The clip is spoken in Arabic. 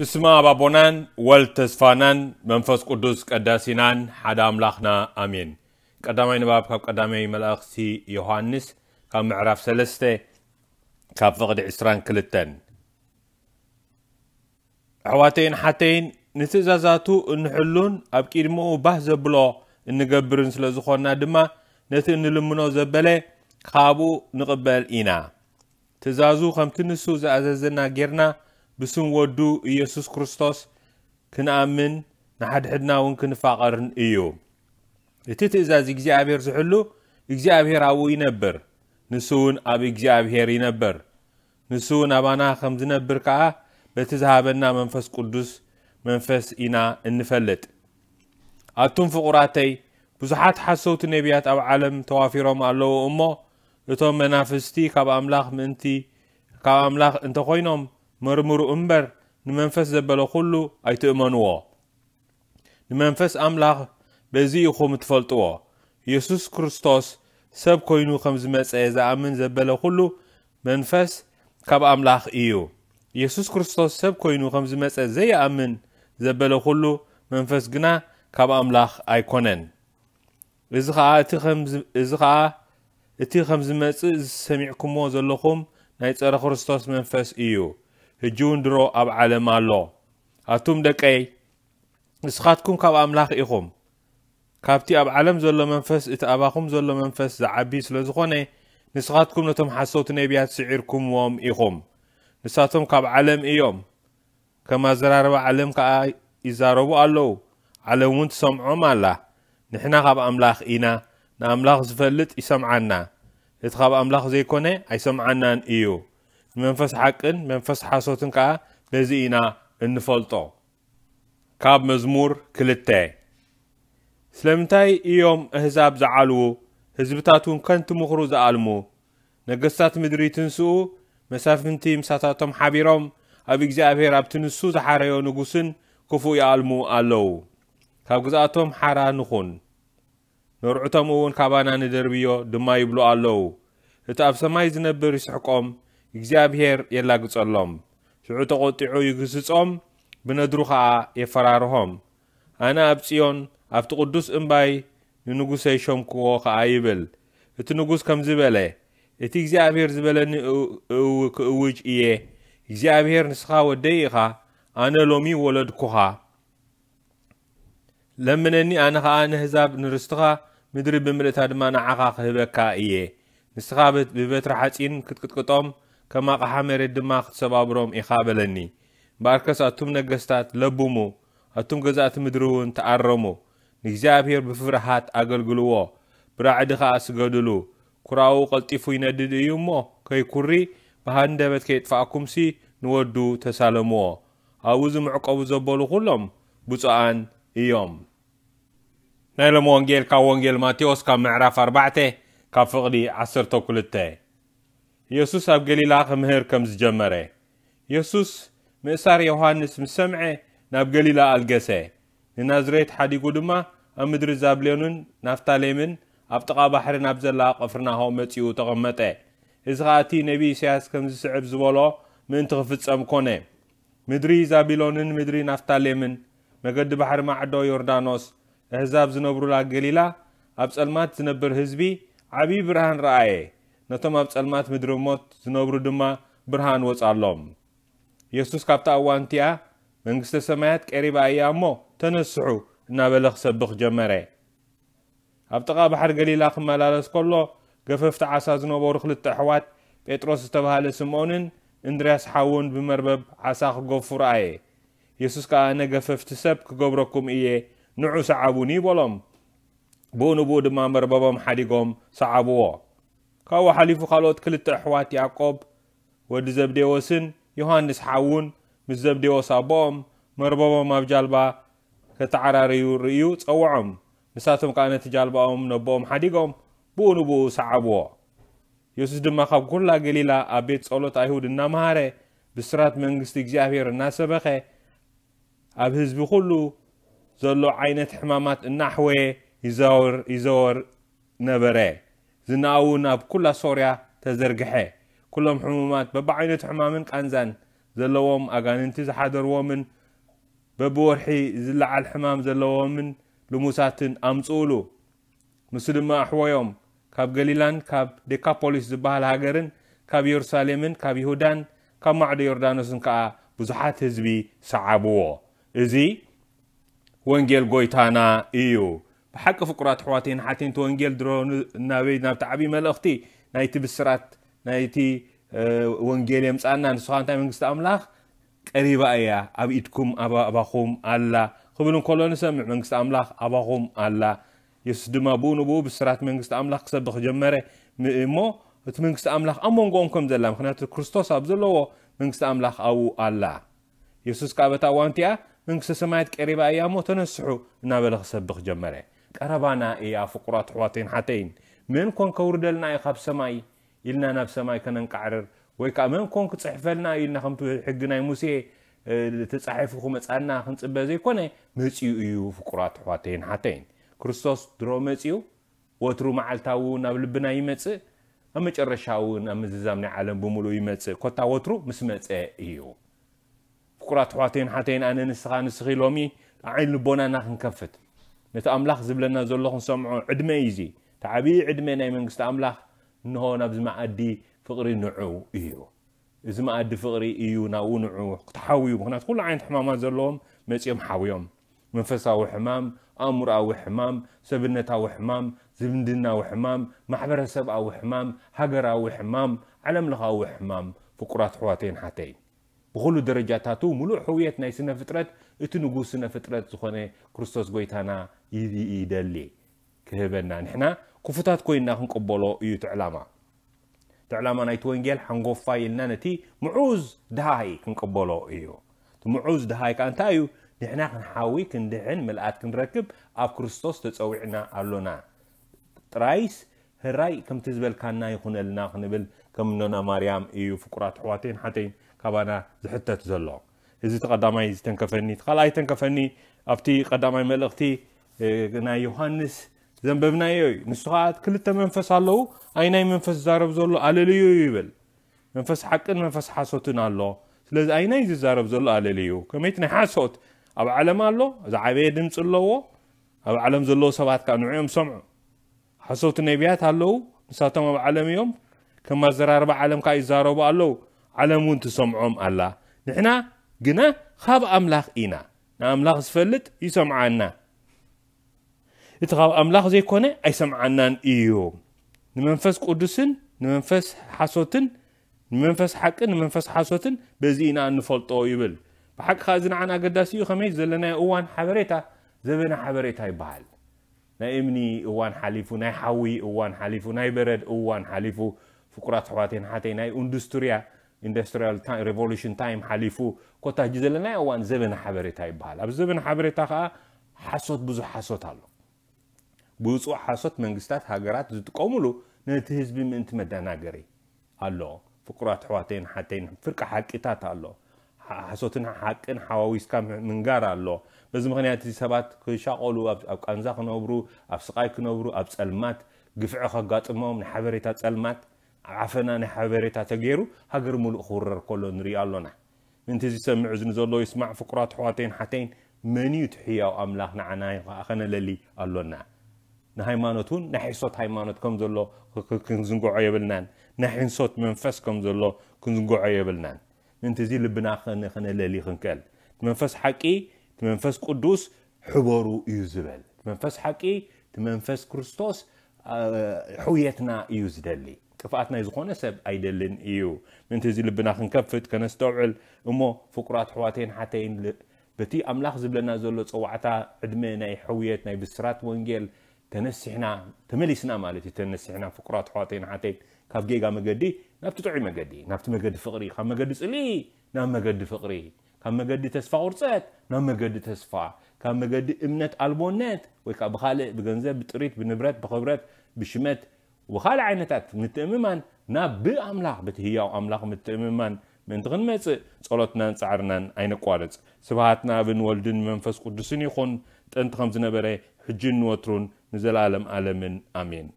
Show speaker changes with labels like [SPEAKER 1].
[SPEAKER 1] ብስማ ኣባቦናን ወልድ ተስፋናን መንፈስ ቅዱስ ቀዳሲናን ሓደ ኣምላኽና ኣሜን ቀዳማይ ንባብ ካብ ቀዳማይ መላእኽቲ ዮሃንስ ካብ ምዕራፍ 3 ካብ ፍቕዲ 22 ኣሕዋተይን ሓተይን ንትእዛዛቱ እንሕሉን ኣብ ቂድሞኡ ባህ ዘብሎ እንገብርን ስለ ዝኾንና ድማ ነቲ እንልምኖ ዘበለ ካብኡ ንቕበል ኢና ትእዛዙ ከምቲ ንሱ ዝኣዘዘና ጌርና بسون ودو يسوس كريستوس كنأمن نحد حدنا ون كنفاقرن إيو لتيت إزاز إجزي أبهر زحلو إجزي أبهر أو ينبر نسون أب إجزي أبهر ينبر نسون أبانا خمز نبر كا بتزهابنا منفس قدس منفس إنا النفلت أتون فقراتي بزحات حسوت النبيات أو عالم توافيرهم ألو أمو لتون منافستي كاب أملاخ منتي كاب أملاخ انتو መርምሩ እምበር ንመንፈስ ዘበለ ኩሉ ኣይትእመንዎ ንመንፈስ ኣምላኽ በዚ ኢኹም እትፈልጥዎ ኢየሱስ ክርስቶስ ሰብ ኮይኑ ከም ዝመፀ ዝኣምን ዘበለ ኩሉ መንፈስ ካብ ኣምላኽ እዩ ኢየሱስ ክርስቶስ ሰብ ኮይኑ ከም ዝመፀ ዘይኣምን ዘበለ ኩሉ መንፈስ ግና ካብ ኣምላኽ ኣይኮነን እዚ ከዓ እቲ ከም ዝመፅእ ዝሰሚዕኩምዎ ዘለኹም ናይ ፀረ ክርስቶስ መንፈስ እዩ ሕጂ እውን ድሮ ኣብ ዓለም ኣሎ ኣቱም ደቀይ ንስኻትኩም ካብ ኣምላኽ ኢኹም ካብቲ ኣብ ዓለም ዘሎ መንፈስ እቲ ኣባኹም ዘሎ መንፈስ ዝዓቢ ስለ ዝኾነ ንስኻትኩም ነቶም ሓሰውቲ ነቢያት ስዒርኩምዎም ኢኹም ንሳቶም ካብ ዓለም እዮም ከም ኣዘራርባ ዓለም ከዓ ይዛረቡ ኣለዉ ዓለም እውን ትሰምዖም ኣላ ንሕና ካብ ኣምላኽ ኢና ንኣምላኽ ዝፈልጥ ይሰምዓና እቲ ካብ ኣምላኽ ዘይኮነ ኣይሰምዓናን እዩ መንፈስ ሓቅን መንፈስ ሓሶትን ከዓ በዚ ኢና እንፈልጦ ካብ መዝሙር ክልተ ስለምንታይ እዮም እህዛብ ዝዓልዉ ህዝብታት እውን ከንቲ ምኽሩ ዝኣልሙ ነገስታት ምድሪ ትንስኡ መሳፍንቲ ምሳታቶም ሓቢሮም ኣብ እግዚኣብሔር ኣብቲ ንሱ ዝሓረዮ ንጉስን ክፉእ ይኣልሙ ኣለዉ ካብ ግዛኣቶም ሓራ ንኹን ንርዑቶም እውን ካባና ንደርብዮ ድማ ይብሉ ኣለዉ እቲ ኣብ ሰማይ ዝነብር ይስሕቆም እግዚኣብሄር የላግጸሎም ሽዑ ተቖጢዑ ይግስጾም ብነድሩ ኸዓ የፈራርሆም ኣነ ኣብ ጽዮን ኣብቲ ቅዱስ እምባይ ንንጉሰይ ሸምክዎ ኸዓ ይብል እቲ ንጉስ ከም ዝበለ እቲ እግዚኣብሄር ዝበለኒ ክእውጅ እየ እግዚኣብሄር ንስኻ ወደይ ኢኻ ኣነ ሎሚ ወለድኩኻ ለምነኒ ኣነ ኸዓ ንህዛብ ንርስትኻ ምድሪ ብምልእታ ድማ ንዓኻ ክህበካ እየ ንስኻ ብበትሪ ሓጺን ክትቅጥቅጦም ከም ኣቕሓ መሬት ድማ ክትሰባብሮም ኢኻ በለኒ ባርከስ ኣቱም ነገስታት ለቡሙ ኣቱም ገዛእቲ ምድሪ እውን ተኣረሙ ንእግዚኣብሔር ብፍርሃት ኣገልግልዎ ብራዕዲ ኸዓ ስገድሉ ኵራዊ ቐልጢፉ ይነድድ እዩ እሞ ከይኵሪ ብሃንደበት ከየጥፋኣኩምሲ ንወዱ ተሳለምዎ ኣብኡ ዝምዕቀቡ ዘበሉ ዅሎም ብፁኣን እዮም ናይ ሎም ወንጌል ካብ ወንጌል ማቴዎስ ካብ ምዕራፍ 4 ካብ ፍቕዲ 12 ኢየሱስ ኣብ ገሊላ ክምህር ከም ዝጀመረ የሱስ ምእሳር ዮሃንስ ምስ ሰምዐ ናብ ገሊላ ኣልገሰ ንናዝሬት ሓዲጉ ድማ ኣብ ምድሪ ዛብሌኑን ናፍታሌምን ኣብ ጥቓ ባሕሪ ናብ ዘላ ቆፍርናሆ መጺኡ ተቐመጠ እዚ ከዓ እቲ ነቢ እስያስ ከም ዝስዕብ ዝበሎ ምእንቲ ክፍጸም ኮነ ምድሪ ዛቢሎንን ምድሪ ናፍታሌምን መገዲ ባሕሪ ማዕዶ ዮርዳኖስ ኣሕዛብ ዝነብሩላ ገሊላ ኣብ ጸልማት ዝነብር ህዝቢ ዓብዪ ብርሃን ረአየ ነቶም ኣብ ጸልማት ምድሪ ሞት ዝነብሩ ድማ ብርሃን ወፅ ኣሎም የሱስ ካብታ እዋንቲኣ መንግስተ ሰማያት ቀሪባ እያ እሞ ተነስሑ እናበለ ክሰብኽ ጀመረ ኣብ ጥቓ ባሕር ገሊላ ክመላለስ ከሎ ገፈፍቲ ዓሳ ዝነበሩ ክልተ ኣሕዋት ጴጥሮስ ዝተባሃለ ስምዖንን እንድርያስ ሓውን ብመርበብ ዓሳ ክገፉ ረኣየ የሱስ ከዓ ኣነ ገፈፍቲ ሰብ ክገብረኩም እየ ንዑ ሰዓቡኒ ይበሎም ብኡ ንብኡ ድማ መርበቦም ሓዲጎም ሰዓብዎ كاو حليفو خالوت كلت احوات يعقوب ود زبديوسن يوهانس حاون مز زبديوس ابوم مربوبا مابجالبا كتعراريو ريو تصوعم نساتهم كانت جالبا ام نبوم حديقوم بونو بو سعبو يوسف دما خاب كل غليلا ابيت صلوت ايهود النمهاره بسرات منغست اغزابير ناسبخه اب حزب كله زلو عينت حمامات النحوه يزور يزور نبره ዝነኣውን ኣብ ኩላ ሶርያ ተዘርግሐ ኩሎም ሕሙማት በብዓይነት ሕማምን ቃንዛን ዘለዎም ኣጋንንቲ ዝሓደርዎምን በብወርሒ ዝለዓል ሕማም ዘለዎምን ልሙሳትን ኣምፅኡሉ ምስ ድማ ኣሕወዮም ካብ ገሊላን ካብ ዴካፖሊስ ዝበሃል ሃገርን ካብ ኢየሩሳሌምን ካብ ይሁዳን ካብ ማዕዶ ዮርዳኖስን ከዓ ብዙሓት ህዝቢ ሰዓብዎ እዚ ወንጌል ጎይታና እዩ حق ፍቁራት ኣሕዋተይን ሓተይን ተወንጌል ድሮ ናበይ ናብቲ ዓብዪ መልእኽቲ ናይቲ ብስራት ናይቲ ወንጌል የምፃና ንስኻ እንታይ መንግስቲ ኣምላኽ ቀሪባ እያ ኣብ ኢድኩም ኣባኹም ኣላ ክብል እንከሎ ንሰምዕ መንግስቲ ኣምላኽ ኣባኹም ኣላ የሱስ ድማ ብኡ ንብኡ ብስራት መንግስቲ ኣምላኽ ክሰብ ክጀመረ እሞ እቲ መንግስቲ ኣምላኽ ኣብ መንጎኦም ከም ዘላ ምክንያቱ ክርስቶስ ኣብ ዘለዎ መንግስቲ ኣምላኽ ኣብኡ ኣላ የሱስ ካብ እታ እዋንቲኣ መንግስቲ ሰማያት ቀሪባ እያ እሞ ተነስሑ እናበለ ክሰብክ ጀመረ ቀረባና እያ ፍቁራት ኣሕዋተይን ሓተይን መን ኮን ከውርደልና እዩ ካብ ሰማይ ኢልና ናብ ሰማይ ከነንቃዕርር ወይ ከዓ መን ኮን ክፅሕፈልና ኢልና ከምቲ ሕጊ ናይ ሙሴ ተፃሒፉ ክመፃና ክንፅበ ዘይኮነ መፂኡ እዩ ፍቁራት ኣሕዋተይን ሓተይን ክርስቶስ ድሮ መፂኡ ወትሩ መዓልታዊ ናብ ልብና ይመፅእ ኣብ መጨረሻ እውን ኣብ ምዝዛም ናይ ዓለም ብምሉእ ይመፅእ ኮታ ወትሩ ምስ መፀ እዩ ፍቁራት ኣሕዋተይን ሓተይን ኣነ ንስኻ ንስኺ ሎሚ ዓይን ልቦናና ክንከፍት نتا املاخ زبلنا زلوخ نسمعو عدمة يجي تعبي عدمة ناي منقست املاخ نهو نبز معدي فقري نعو ايو إذا ما أدي فقري إيو ناو نعو تحاويو مخنات كل عين حمام زلوم مسيم حاويوم من فساو حمام أمر أو حمام سبنة أو حمام زبندنا أو حمام محبر سب أو حمام هجر أو حمام علم لغا أو حمام فقرات حواتين حتين بخلو درجاته ملو حوية ناي سنة እቲ ንጉስነ ፍጥረት ዝኾነ ክርስቶስ ጎይታና ይደሊ ክህበና ንሕና ክፉታት ኮይንና ክንቀበሎ እዩ እቲ ዕላማ እቲ ዕላማ ናይቲ ወንጌል ሓንጎፋ ኢልና ነቲ ምዑዝ ድሃይ ክንቀበሎ እዩ እቲ ምዑዝ ድሃይ ከዓ እንታይ እዩ ንሕና ክንሓዊ ክንድሕን ምልኣት ክንረክብ ኣብ ክርስቶስ ተፀዊዕና ኣሎና ጥራይስ ህራይ ከምቲ ዝበልካና ይኹነልና ክንብል ከምኖና ማርያም እዩ ፍቁራት ኣሕዋተይን ሓተይን ካባና ዝሕተት ዘሎ እዚ እቲ ቀዳማይ ዝተንከፈኒ እቲ ካልኣይ ተንከፈኒ ኣብቲ ቀዳማይ መልእኽቲ ናይ ዮሃንስ ዘንበብናዮ እዩ ንሱ ከዓ ክልተ መንፈስ ኣለዉ ኣይ ናይ መንፈስ ዝዛረብ ዘሎ ኣለልዩ ይብል መንፈስ ሓቅን መንፈስ ሓሶትን ኣሎ ስለዚ ኣይ ናይ ዝዛረብ ዘሎ ኣለልዩ ከመይት ናይ ሓሶት ኣብ ዓለም ኣሎ ዝዓበየ ድምፂ ኣለዎ ኣብ ዓለም ዘለዎ ሰባት ከዓ ንዕኦም ሰምዑ ሓሶት ነቢያት ኣለዉ ንሳቶም ኣብ ዓለም እዮም ከም ኣዘራርባ ዓለም ከዓ ይዛረቡ ኣለዉ ዓለም እውን ትሰምዖም ኣላ ንሕና ግና ካብ ኣምላኽ ኢና ንኣምላኽ ዝፈልጥ ይሰምዓና እቲ ካብ ኣምላኽ ዘይኮነ ኣይሰምዓናን እዩ ንመንፈስ ቅዱስን ንመንፈስ ሓሶትን ንመንፈስ ሓቅን ንመንፈስ ሓሶትን በዚ ኢና እንፈልጦ ይብል ብሓቂ ከዓ እዚ ንዓና ኣገዳሲ እዩ ከመይ ዘለናይ እዋን ሓበሬታ ዘበና ሓበሬታ ይበሃል ናይ እምኒ እዋን ሓሊፉ ናይ ሓዊ እዋን ሓሊፉ ናይ በረድ እዋን ሓሊፉ ፍቁራት ኣሕዋተይን ሓተይ ናይ ኢንዱስትርያ ኢንዱስትሪያል ሬቨሉሽን ታይም ሓሊፉ ኮታጅ ዘለና እዋን ዘበነ ሓበሬታ ይበሃል ኣብ ዘበነ ሓበሬታ ከዓ ሓሶት ብዙሕ ሓሶት ኣሎ ብውፁእ ሓሶት መንግስታት ሃገራት ዝጥቀምሉ ነቲ ህዝቢ ምእንቲ መደናገሪ ኣሎ ፍቁራት ኣሕዋተይን ሓተይን ፍርቂ ሓቂታት ኣሎ ሓሶትን ሓቅን ሓዋዊስካ ምንጋር ኣሎ በዚ ምክንያት እዚ ሰባት ክሻቀሉ ኣብ ቃንዛ ክነብሩ ኣብ ስቃይ ክነብሩ ኣብ ፀልማት ግፍዒ ከጋጥሞም ንሓበሬታ ፀልማት ዓፈና ንሓበሬታ ተገይሩ ሃገር ሙሉእ ክውረር ከሎ ንሪኢ ኣሎና ምንቲ ዝሰምዕ ዝኒ ዘሎ ይስማዕ ፍቁራት ኣሕዋተይን ሓተይን መን እዩ ትሕያው ኣምላኽ ንዓና ከዓ ከነለሊ ኣሎና ንሃይማኖት እውን ናይ ሒሶት ሃይማኖት ከም ዘሎ ክንዝንግዖ የብልናን ናይ ሕንሶት መንፈስ ከም ዘሎ ክንዝንግዖ የብልናን ምንቲ እዚ ልብና ክነለሊ ክንክእል መንፈስ ሓቂ እቲ መንፈስ ቅዱስ ሕበሩ እዩ ዝበል መንፈስ ሓቂ እቲ መንፈስ ክርስቶስ ሕውየትና እዩ ዝደሊ ጥፍኣትና እዩ ዝኾነ ሰብ ኣይደልን እዩ ምንቲ እዚ ልብና ክንከፍት ከነስተውዕል እሞ ፍቁራት ኣሕዋተይን ሓተይን በቲ ኣምላኽ ዝብለና ዘሎ ፀዋዕታ ዕድመ ናይ ሕውየት ናይ ብስራት ወንጌል ተነሲሕና ተመሊስና ማለት እዩ ተነሲሕና ፍቁራት ኣሕዋተይን ሓተይን ካብ ጌጋ መገዲ ናብቲ ጥዑይ መገዲ ናብቲ መገዲ ፍቕሪ ካብ መገዲ ፅልኢ ናብ መገዲ ፍቕሪ ካብ መገዲ ተስፋ ቁርፀት ናብ መገዲ ተስፋ ካብ መገዲ እምነት ኣልቦነት ወይ ከዓ ብካልእ ብገንዘብ ብጥሪት ብንብረት ብክብረት ብሽመት ወካልእ ዓይነታት ምትእምማን ናብ ብኣምላኽ ብትህያው ኣምላኽ ምትእምማን ምእንቲ ክንመፅእ ጸሎትናን ፃዕርናን ኣይነቋረፅ ስብሃትና ብን ወልድን መንፈስ ቅዱስን ይኹን ጥንቲ ከም ዝነበረ ሕጂ ንወትሩን ንዘለኣለም ኣለምን ኣሜን